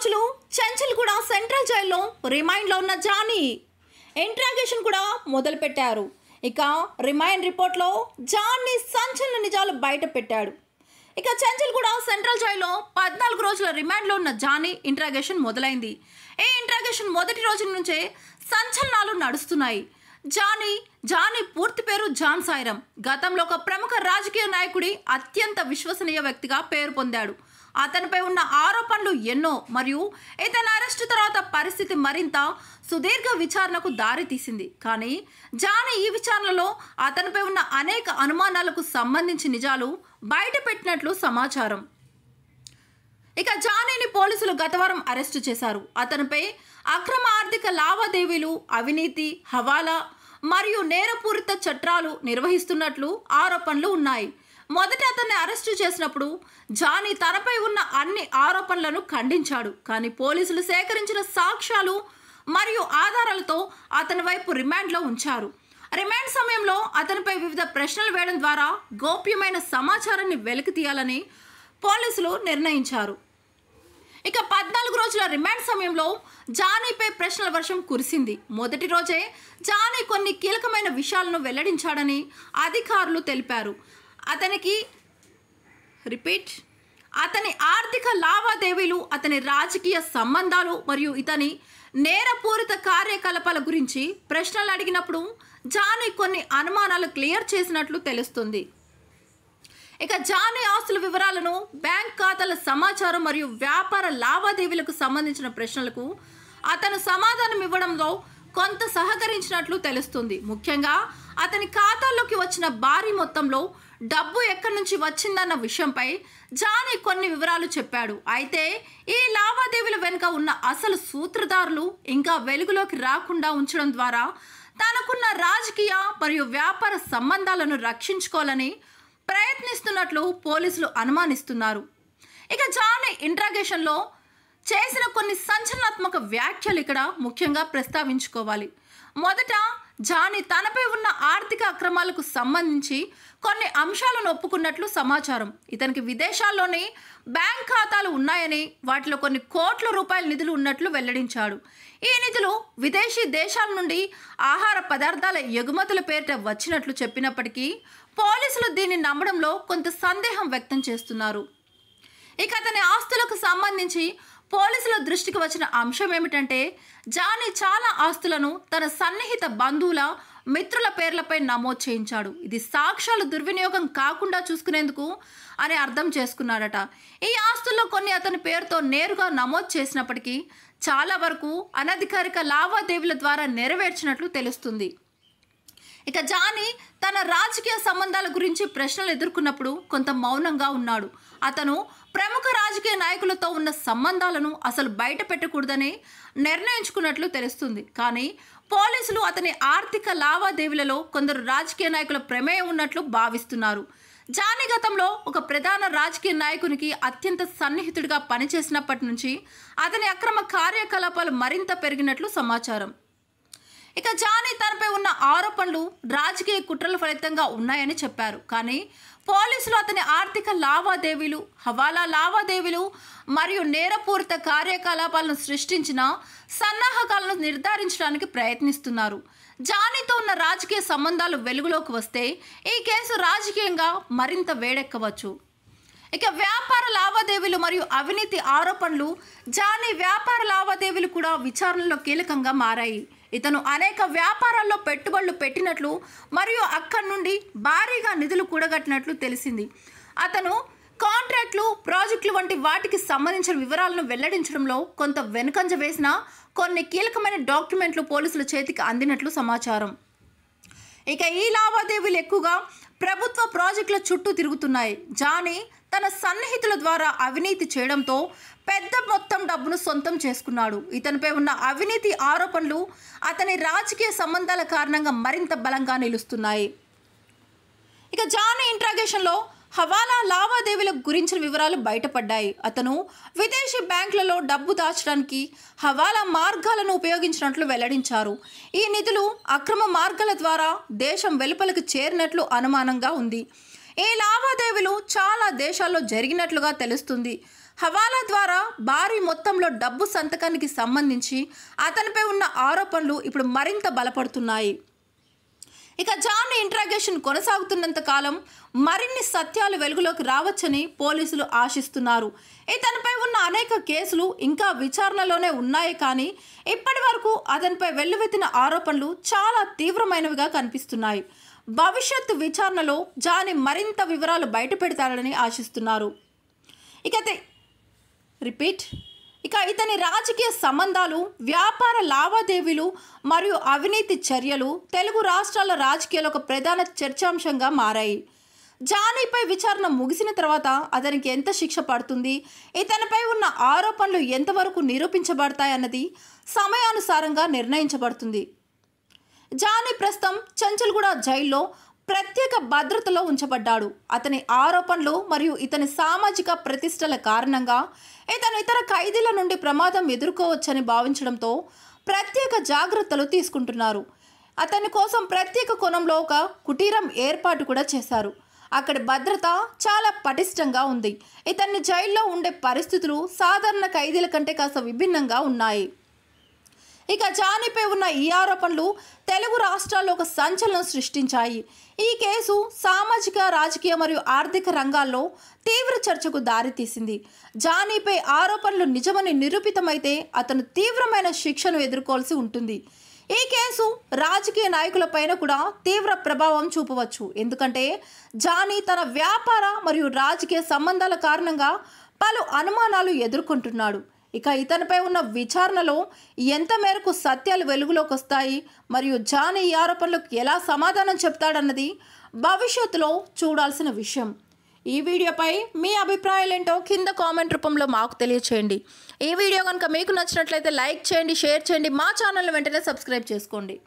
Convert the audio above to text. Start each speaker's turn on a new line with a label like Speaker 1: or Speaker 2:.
Speaker 1: రోజులు చంచల్ కూడా సెంట్రల్ జైల్లో రిమైండ్లో ఉన్న జానీ ఇంట్రాగేషన్ కూడా మొదలుపెట్టారు ఇక రిమైండ్ రిపోర్ట్లో జానీ సంచలన నిజాలు బయట పెట్టాడు ఇక చంచల్ కూడా సెంట్రల్ జైల్లో పద్నాలుగు రోజుల రిమాండ్లో ఉన్న జానీ ఇంట్రాగేషన్ మొదలైంది ఈ ఇంట్రాగేషన్ మొదటి రోజు నుంచే సంచలనాలు నడుస్తున్నాయి జానీ జానీ పూర్తి పేరు జాన్ సాయిరం గతంలో ఒక ప్రముఖ రాజకీయ నాయకుడి అత్యంత విశ్వసనీయ వ్యక్తిగా పేరు పొందాడు అతనిపై ఉన్న ఆరోపణలు ఎన్నో మరియు ఇతని అరెస్టు తర్వాత పరిస్థితి మరింత సుదీర్ఘ విచారణకు దారితీసింది కానీ జానీ ఈ విచారణలో అతనిపై ఉన్న అనేక అనుమానాలకు సంబంధించి నిజాలు బయటపెట్టినట్లు సమాచారం ఇక జానీని పోలీసులు గతవారం అరెస్టు చేశారు అతనిపై అక్రమ ఆర్థిక లావాదేవీలు అవినీతి హవాలా మరియు నేరపూరిత చట్టాలు నిర్వహిస్తున్నట్లు ఆరోపణలు ఉన్నాయి మొదట అతన్ని అరెస్టు చేసినప్పుడు జానీ తనపై ఉన్న అన్ని ఆరోపణలను ఖండించాడు కానీ పోలీసులు సేకరించిన సాక్ష్యాలు మరియు ఆధారాలతో అతని వైపు రిమాండ్లో ఉంచారు రిమాండ్ సమయంలో అతనిపై వివిధ ప్రశ్నలు వేయడం ద్వారా గోప్యమైన సమాచారాన్ని వెలికి తీయాలని పోలీసులు నిర్ణయించారు ఇక పద్నాలుగు రోజుల రిమాండ్ సమయంలో జానీపై ప్రశ్నల వర్షం కురిసింది మొదటి రోజే జానీ కొన్ని కీలకమైన విషయాలను వెల్లడించాడని అధికారులు తెలిపారు అతనికి రిపీట్ అతని ఆర్థిక లావాదేవీలు అతని రాజకీయ సంబంధాలు మరియు ఇతని నేరపూరిత కార్యకలాపాల గురించి ప్రశ్నలు అడిగినప్పుడు జానీ కొన్ని అనుమానాలు క్లియర్ చేసినట్లు తెలుస్తుంది ఇక జానీ ఆస్తుల వివరాలను బ్యాంక్ ఖాతాల సమాచారం మరియు వ్యాపార లావాదేవీలకు సంబంధించిన ప్రశ్నలకు అతను సమాధానం ఇవ్వడంలో కొంత సహకరించినట్లు తెలుస్తుంది ముఖ్యంగా అతని ఖాతాల్లోకి వచ్చిన భారీ మొత్తంలో డబ్బు ఎక్కడి నుంచి వచ్చిందన్న విషయంపై జానీ కొన్ని వివరాలు చెప్పాడు అయితే ఈ లావాదేవీల వెనుక ఉన్న అసలు సూత్రధారులు ఇంకా వెలుగులోకి రాకుండా ఉంచడం ద్వారా తనకున్న రాజకీయ మరియు వ్యాపార సంబంధాలను రక్షించుకోవాలని ప్రయత్నిస్తున్నట్లు పోలీసులు అనుమానిస్తున్నారు ఇక జానీ ఇంట్రాగేషన్లో చేసిన కొన్ని సంచలనాత్మక వ్యాఖ్యలు ఇక్కడ ముఖ్యంగా ప్రస్తావించుకోవాలి మొదట జానీ తనపై ఉన్న ఆర్థిక అక్రమాలకు సంబంధించి కొన్ని అంశాలను ఒప్పుకున్నట్లు సమాచారం ఇతనికి విదేశాల్లోనే బ్యాంక్ ఖాతాలు ఉన్నాయని వాటిలో కొన్ని కోట్ల రూపాయల నిధులు ఉన్నట్లు వెల్లడించాడు ఈ నిధులు విదేశీ దేశాల నుండి ఆహార పదార్థాల ఎగుమతుల పేరిట వచ్చినట్లు చెప్పినప్పటికీ పోలీసులు దీన్ని నమ్మడంలో కొంత సందేహం వ్యక్తం చేస్తున్నారు ఇక అతని ఆస్తులకు సంబంధించి పోలీసుల దృష్టికి వచ్చిన అంశం ఏమిటంటే జానీ చాలా ఆస్తులను తన సన్నిహిత బంధువుల మిత్రుల పేర్లపై నమోదు చేయించాడు ఇది సాక్ష్యాలు దుర్వినియోగం కాకుండా చూసుకునేందుకు అని అర్థం చేసుకున్నాడట ఈ ఆస్తుల్లో కొన్ని అతని పేరుతో నేరుగా నమోదు చేసినప్పటికీ చాలా వరకు అనధికారిక లావాదేవీల ద్వారా నెరవేర్చినట్లు తెలుస్తుంది ఇక జానీ తన రాజకీయ సంబంధాల గురించి ప్రశ్నలు ఎదుర్కొన్నప్పుడు కొంత మౌనంగా ఉన్నాడు అతను ప్రముఖ రాజకీయ నాయకులతో ఉన్న సంబంధాలను అసలు బయట పెట్టకూడదని నిర్ణయించుకున్నట్లు తెలుస్తుంది కానీ పోలీసులు అతని ఆర్థిక లావాదేవీలలో కొందరు రాజకీయ నాయకుల ప్రమేయం ఉన్నట్లు భావిస్తున్నారు జానీ గతంలో ఒక ప్రధాన రాజకీయ నాయకునికి అత్యంత సన్నిహితుడిగా పనిచేసినప్పటి నుంచి అతని అక్రమ కార్యకలాపాలు మరింత పెరిగినట్లు సమాచారం ఇక జానీ తనపై ఉన్న ఆరోపణలు రాజకీయ కుట్రల ఫలితంగా ఉన్నాయని చెప్పారు కానీ పోలీసులు అతని ఆర్థిక లావాదేవీలు హవాలా లావాదేవీలు మరియు నేరపూరిత కార్యకలాపాలను సృష్టించిన సన్నాహకాలను నిర్ధారించడానికి ప్రయత్నిస్తున్నారు జానీతో ఉన్న రాజకీయ సంబంధాలు వెలుగులోకి వస్తే ఈ కేసు రాజకీయంగా మరింత వేడెక్కవచ్చు ఇక వ్యాపార లావాదేవీలు మరియు అవినీతి ఆరోపణలు జానీ వ్యాపార లావాదేవీలు కూడా విచారణలో కీలకంగా మారాయి ఇతను అనేక వ్యాపారాల్లో పెట్టుబడులు పెట్టినట్లు మరియు అక్కడి నుండి భారీగా నిధులు కూడగట్టినట్లు తెలిసింది అతను కాంట్రాక్ట్లు ప్రాజెక్టులు వంటి వాటికి సంబంధించిన వివరాలను వెల్లడించడంలో కొంత వెనుకంజ వేసిన కొన్ని కీలకమైన డాక్యుమెంట్లు పోలీసుల చేతికి అందినట్లు సమాచారం ఇక ఈ లావాదేవీలు ఎక్కువగా ప్రభుత్వ ప్రాజెక్టుల చుట్టూ తిరుగుతున్నాయి జానీ తన సన్నిహితుల ద్వారా అవినీతి చేయడంతో పెద్ద మొత్తం డబ్బును సొంతం చేసుకున్నాడు ఇతనిపై ఉన్న అవినీతి ఆరోపణలు అతని రాజకీయ సంబంధాల కారణంగా మరింత బలంగా నిలుస్తున్నాయి ఇక జానీ ఇంట్రాగేషన్లో హవాలా లావాదేవీల గురించిన వివరాలు బయటపడ్డాయి అతను విదేశీ బ్యాంకులలో డబ్బు దాచడానికి హవాలా మార్గాలను ఉపయోగించినట్లు వెల్లడించారు ఈ నిధులు అక్రమ మార్గాల ద్వారా దేశం వెలుపలకు చేరినట్లు అనుమానంగా ఉంది ఈ లావాదేవీలు చాలా దేశాల్లో జరిగినట్లుగా తెలుస్తుంది హవాలా ద్వారా భారీ మొత్తంలో డబ్బు సంతకానికి సంబంధించి అతనిపై ఉన్న ఆరోపణలు ఇప్పుడు మరింత బలపడుతున్నాయి ఇక జాన్ ఇంట్రాగేషన్ కొనసాగుతున్నంత కాలం మరిన్ని సత్యాలు వెలుగులోకి రావచ్చని పోలీసులు ఆశిస్తున్నారు ఇతనిపై ఉన్న అనేక కేసులు ఇంకా విచారణలోనే ఉన్నాయి కానీ ఇప్పటి వరకు అతనిపై వెల్లువెత్తిన ఆరోపణలు చాలా తీవ్రమైనవిగా కనిపిస్తున్నాయి భవిష్యత్తు విచారణలో జాని మరింత వివరాలు బయటపెడతారని ఆశిస్తున్నారు ఇక రిపీట్ ఇక ఇతని రాజకీయ సంబంధాలు వ్యాపార లావాదేవీలు మరియు అవినీతి చర్యలు తెలుగు రాష్ట్రాల రాజకీయాలు ఒక ప్రధాన చర్చాంశంగా మారాయి జానీపై విచారణ ముగిసిన తర్వాత అతనికి ఎంత శిక్ష పడుతుంది ఇతనిపై ఉన్న ఆరోపణలు ఎంతవరకు నిరూపించబడతాయన్నది సమయానుసారంగా నిర్ణయించబడుతుంది జానీ ప్రస్తుతం చంచల్గూడ జైల్లో ప్రత్యేక భద్రతలో ఉంచబడ్డాడు అతని ఆరోపణలు మరియు ఇతని సామాజిక ప్రతిష్టల కారణంగా ఇతను ఇతర ఖైదీల నుండి ప్రమాదం ఎదుర్కోవచ్చని భావించడంతో ప్రత్యేక జాగ్రత్తలు తీసుకుంటున్నారు అతని కోసం ప్రత్యేక కోణంలో ఒక కుటీరం ఏర్పాటు కూడా చేశారు అక్కడ భద్రత చాలా పటిష్టంగా ఉంది ఇతన్ని జైల్లో ఉండే పరిస్థితులు సాధారణ ఖైదీల కంటే కాస్త విభిన్నంగా ఉన్నాయి ఇక జానీపై ఉన్న ఈ ఆరోపణలు తెలుగు రాష్ట్రాల్లో ఒక సంచలనం సృష్టించాయి ఈ కేసు సామాజిక రాజకీయ మరియు ఆర్థిక రంగాల్లో తీవ్ర చర్చకు దారితీసింది జానీపై ఆరోపణలు నిజమని నిరూపితమైతే అతను తీవ్రమైన శిక్షను ఎదుర్కోవాల్సి ఉంటుంది ఈ కేసు రాజకీయ నాయకులపైన కూడా తీవ్ర ప్రభావం చూపవచ్చు ఎందుకంటే జానీ తన వ్యాపార మరియు రాజకీయ సంబంధాల కారణంగా పలు అనుమానాలు ఎదుర్కొంటున్నాడు ఇక ఇతనిపై ఉన్న విచారణలో ఎంత మేరకు సత్యాలు వెలుగులోకి వస్తాయి మరియు జాన్ ఈ ఆరోపణలకు ఎలా సమాధానం చెప్తాడన్నది భవిష్యత్తులో చూడాల్సిన విషయం ఈ వీడియోపై మీ అభిప్రాయాలు ఏంటో కింద కామెంట్ రూపంలో మాకు తెలియచేయండి ఈ వీడియో కనుక మీకు నచ్చినట్లయితే లైక్ చేయండి షేర్ చేయండి మా ఛానల్ వెంటనే సబ్స్క్రైబ్ చేసుకోండి